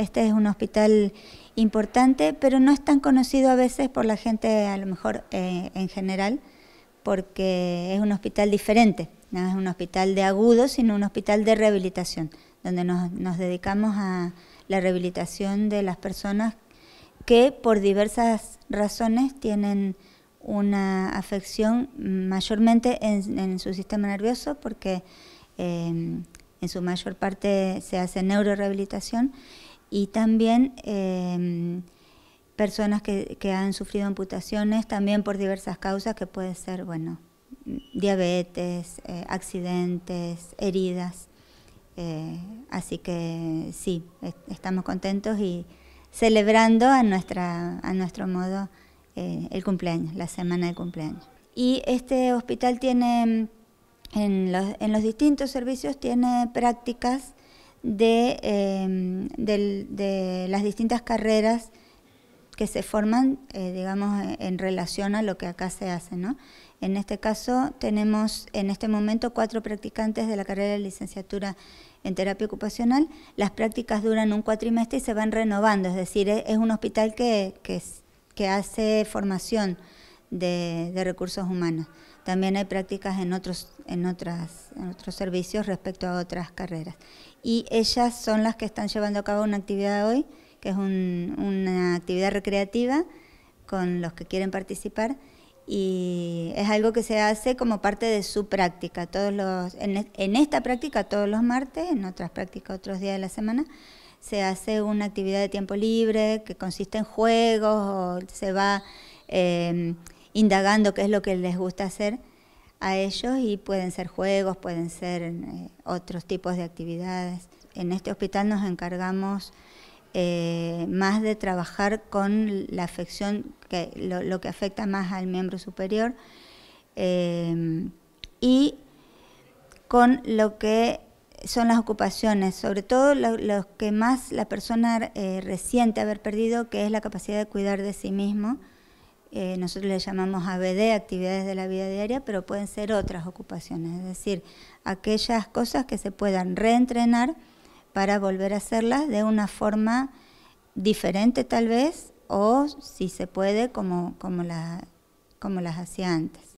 Este es un hospital importante, pero no es tan conocido a veces por la gente, a lo mejor eh, en general, porque es un hospital diferente. No es un hospital de agudos, sino un hospital de rehabilitación, donde nos, dedicamos a la rehabilitación de las personas que por diversas razones tienen una afección mayormente en, su sistema nervioso, porque eh, en su mayor parte se hace neurorehabilitación y también em, personas que, han sufrido amputaciones también por diversas causas que puede ser, bueno, diabetes, eh, accidentes, heridas. Eh, así que sí, estamos contentos y celebrando a, nuestra, a nuestro modo eh, el cumpleaños, la semana del cumpleaños. Y este hospital tiene, en los, en los distintos servicios, tiene prácticas Em, de, las distintas carreras que se forman, eh, digamos, e, en relación a lo que acá se hace, ¿no? En este caso tenemos en este momento cuatro practicantes de la carrera de licenciatura en terapia ocupacional. Las prácticas duran un cuatrimestre y se van renovando, es decir, e, es, un hospital que, que, hace formación de recursos humanos. También hay prácticas en otros, en otras, otros servicios respecto a otras carreras. Y ellas son las que están llevando a cabo una actividad hoy, que es una actividad recreativa con los que quieren participar y es algo que se hace como parte de su práctica. Todos los, en, esta práctica todos los martes, en otras prácticas otros días de la semana, se hace una actividad de tiempo libre que consiste en juegos se va... Eh, indagando qué es lo que les gusta hacer a ellos y pueden ser juegos, pueden ser eh, otros tipos de actividades. En este hospital nos encargamos eh, más de trabajar con la afección, que, lo, que afecta más al miembro superior eh, y con lo que son las ocupaciones, sobre todo lo que más la persona reciente haber perdido, que es la capacidad de cuidar de sí mismo. Eh, nosotros le llamamos ABD, actividades de la vida diaria, pero pueden ser otras ocupaciones, es decir, aquellas cosas que se puedan reentrenar para volver a hacerlas de una forma diferente tal vez, o si se puede, como, como las hacía antes.